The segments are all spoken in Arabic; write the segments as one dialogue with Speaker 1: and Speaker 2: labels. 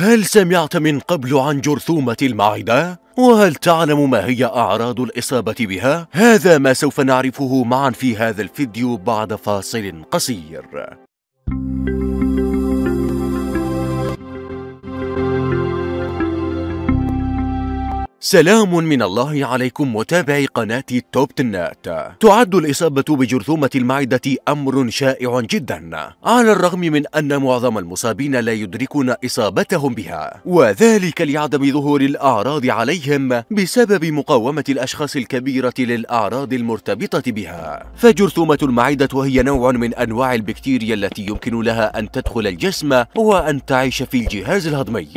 Speaker 1: هل سمعت من قبل عن جرثومة المعدة؟ وهل تعلم ما هي أعراض الإصابة بها؟ هذا ما سوف نعرفه معا في هذا الفيديو بعد فاصل قصير. سلام من الله عليكم متابعي قناة توب تنات تعد الإصابة بجرثومة المعدة أمر شائع جدا على الرغم من أن معظم المصابين لا يدركون إصابتهم بها وذلك لعدم ظهور الأعراض عليهم بسبب مقاومة الأشخاص الكبيرة للأعراض المرتبطة بها فجرثومة المعدة هي نوع من أنواع البكتيريا التي يمكن لها أن تدخل الجسم وأن تعيش في الجهاز الهضمي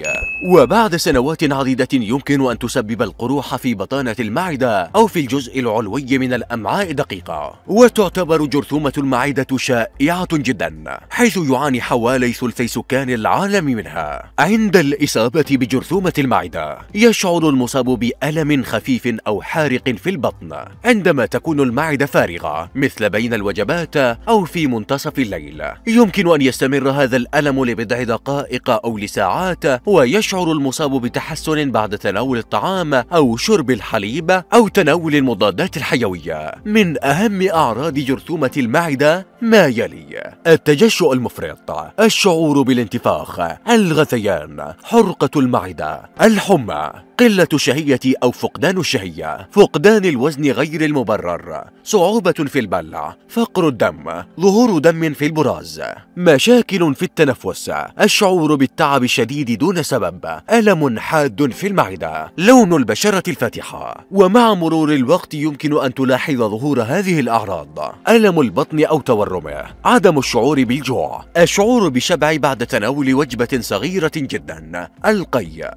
Speaker 1: وبعد سنوات عديدة يمكن أن تسبب القروح في بطانة المعدة أو في الجزء العلوي من الأمعاء دقيقة وتعتبر جرثومة المعدة شائعة جدا حيث يعاني حوالي ثلثي سكان العالم منها عند الإصابة بجرثومة المعدة يشعر المصاب بألم خفيف أو حارق في البطن عندما تكون المعدة فارغة مثل بين الوجبات أو في منتصف الليل يمكن أن يستمر هذا الألم لبضع دقائق أو لساعات ويشعر يشعر المصاب بتحسن بعد تناول الطعام أو شرب الحليب أو تناول المضادات الحيوية من أهم أعراض جرثومة المعدة ما يلي التجشؤ المفرط الشعور بالانتفاخ الغثيان حرقة المعدة الحمى قلة الشهية أو فقدان الشهية فقدان الوزن غير المبرر صعوبة في البلع فقر الدم ظهور دم في البراز مشاكل في التنفس الشعور بالتعب الشديد دون سبب الجنب ألم حاد في المعدة لون البشرة الفاتحة ومع مرور الوقت يمكن أن تلاحظ ظهور هذه الأعراض ألم البطن أو تورمه عدم الشعور بالجوع الشعور بشبع بعد تناول وجبة صغيرة جدا القي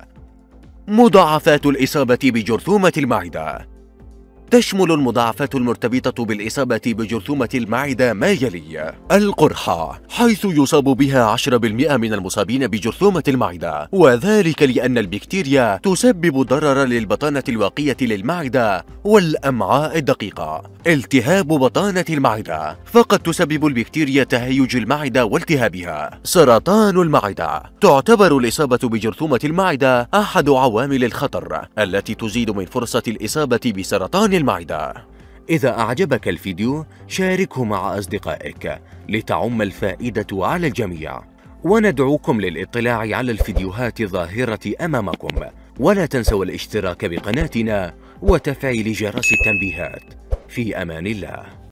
Speaker 1: مضاعفات الإصابة بجرثومة المعدة تشمل المضاعفات المرتبطة بالإصابة بجرثومة المعدة ما يلي القرحة حيث يصاب بها 10% من المصابين بجرثومة المعدة وذلك لأن البكتيريا تسبب ضررا للبطانة الواقية للمعدة والأمعاء الدقيقة التهاب بطانة المعدة فقد تسبب البكتيريا تهيج المعدة والتهابها سرطان المعدة تعتبر الإصابة بجرثومة المعدة أحد عوامل الخطر التي تزيد من فرصة الإصابة بسرطان المعدة إذا أعجبك الفيديو شاركه مع أصدقائك لتعم الفائدة على الجميع وندعوكم للاطلاع على الفيديوهات الظاهرة أمامكم ولا تنسوا الاشتراك بقناتنا وتفعيل جرس التنبيهات في أمان الله